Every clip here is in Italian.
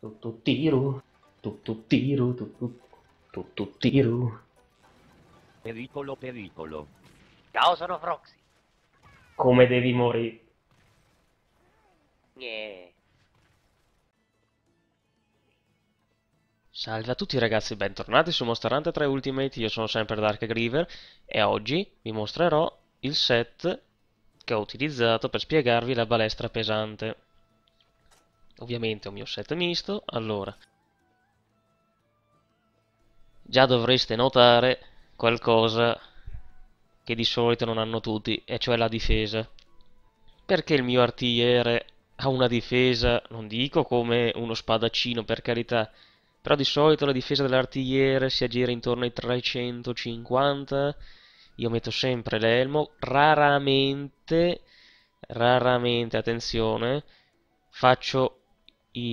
Tutto tiro, tutto tiro, tutto, tiro. Pericolo, pericolo. Ciao, sono Froxy. Come devi morire? Yeah. Salve a tutti ragazzi, bentornati su Monster Hunter 3 Ultimate, io sono sempre Dark Griever e oggi vi mostrerò il set che ho utilizzato per spiegarvi la balestra pesante ovviamente è un mio set misto, allora già dovreste notare qualcosa che di solito non hanno tutti, e cioè la difesa. Perché il mio artigliere ha una difesa, non dico come uno spadaccino per carità, però di solito la difesa dell'artigliere si aggira intorno ai 350, io metto sempre l'elmo, raramente, raramente, attenzione, faccio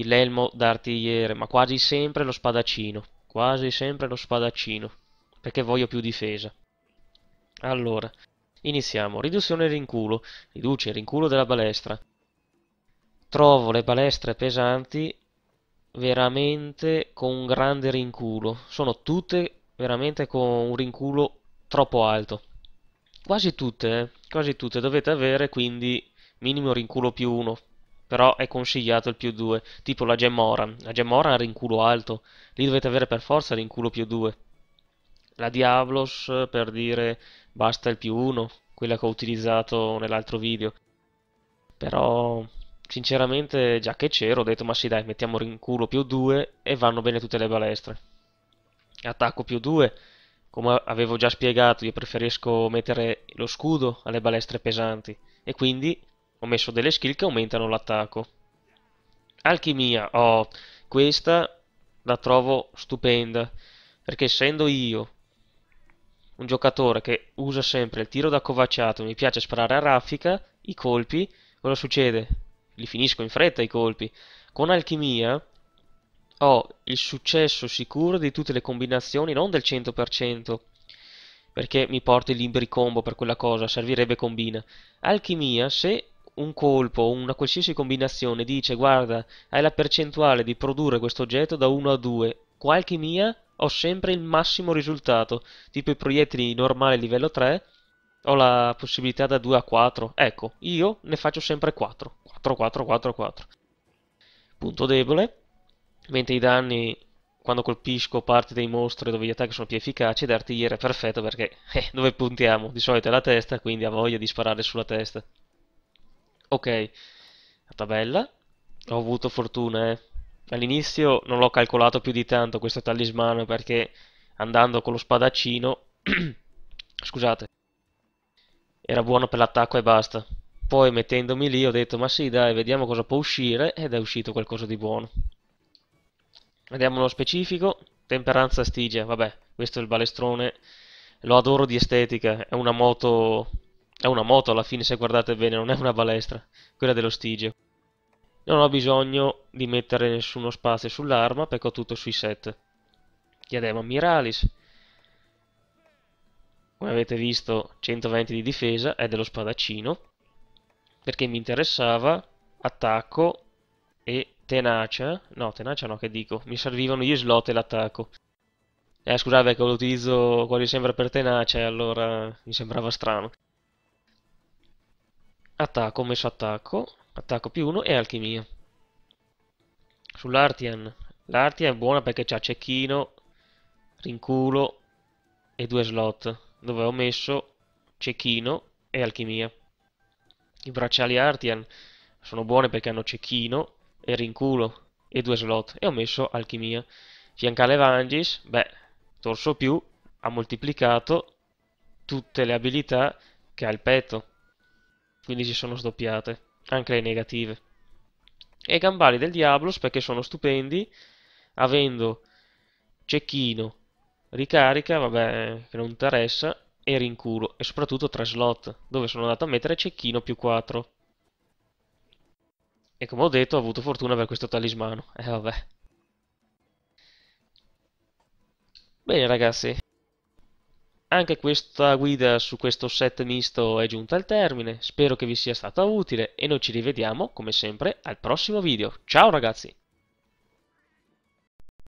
l'elmo d'artigliere, ma quasi sempre lo spadaccino. Quasi sempre lo spadaccino, perché voglio più difesa. Allora, iniziamo. Riduzione rinculo. Riduce il rinculo della balestra. Trovo le balestre pesanti veramente con un grande rinculo. Sono tutte veramente con un rinculo troppo alto. Quasi tutte, eh? quasi tutte dovete avere quindi minimo rinculo più 1 però è consigliato il più 2, tipo la Gemmoran. La Gemmoran ha rinculo alto, lì dovete avere per forza rinculo più 2. La Diablos, per dire, basta il più 1, quella che ho utilizzato nell'altro video. Però, sinceramente, già che c'ero, ho detto, ma sì dai, mettiamo rinculo più 2 e vanno bene tutte le balestre. Attacco più 2, come avevo già spiegato, io preferisco mettere lo scudo alle balestre pesanti e quindi ho messo delle skill che aumentano l'attacco. Alchimia, oh, questa la trovo stupenda, perché essendo io un giocatore che usa sempre il tiro da covacciato, mi piace sparare a raffica, i colpi, cosa succede? Li finisco in fretta i colpi. Con alchimia ho il successo sicuro di tutte le combinazioni, non del 100%, perché mi porta il libri combo per quella cosa, servirebbe combina. Alchimia, se un colpo, una qualsiasi combinazione dice guarda hai la percentuale di produrre questo oggetto da 1 a 2, qualche mia ho sempre il massimo risultato, tipo i proiettili normali livello 3 ho la possibilità da 2 a 4, ecco io ne faccio sempre 4, 4, 4, 4, 4. Punto debole, mentre i danni quando colpisco parte dei mostri dove gli attacchi sono più efficaci, ed d'artigliere è perfetto perché eh, dove puntiamo? Di solito è la testa, quindi ha voglia di sparare sulla testa. Ok, la tabella. Ho avuto fortuna, eh. All'inizio non l'ho calcolato più di tanto questo talismano perché andando con lo spadaccino... Scusate. Era buono per l'attacco e basta. Poi mettendomi lì ho detto ma sì dai vediamo cosa può uscire ed è uscito qualcosa di buono. Vediamo lo specifico. Temperanza Stigia, vabbè questo è il balestrone. Lo adoro di estetica, è una moto è una moto alla fine se guardate bene, non è una balestra, quella dello Stigio. Non ho bisogno di mettere nessuno spazio sull'arma perché ho tutto sui set. Diadema Miralis. Come avete visto 120 di difesa è dello spadaccino perché mi interessava attacco e tenacia. No, tenacia no che dico, mi servivano gli slot e l'attacco. Eh, scusate che lo utilizzo quasi sempre per tenacia, allora mi sembrava strano attacco, ho messo attacco, attacco più 1 e alchimia. Sull'Artian, l'Artian è buona perché c'ha cecchino, rinculo e due slot, dove ho messo cecchino e alchimia. I bracciali Artian sono buoni perché hanno cecchino e rinculo e due slot e ho messo alchimia. Fiancale Vangis, beh, torso più, ha moltiplicato tutte le abilità che ha il petto quindi si sono sdoppiate, anche le negative. E i Gambari del Diablos perché sono stupendi, avendo Cecchino, Ricarica, vabbè, che non interessa, e Rincuro, e soprattutto 3 slot, dove sono andato a mettere Cecchino più 4. E come ho detto, ho avuto fortuna per questo talismano, e eh, vabbè. Bene ragazzi, anche questa guida su questo set misto è giunta al termine, spero che vi sia stata utile e noi ci rivediamo come sempre al prossimo video. Ciao ragazzi!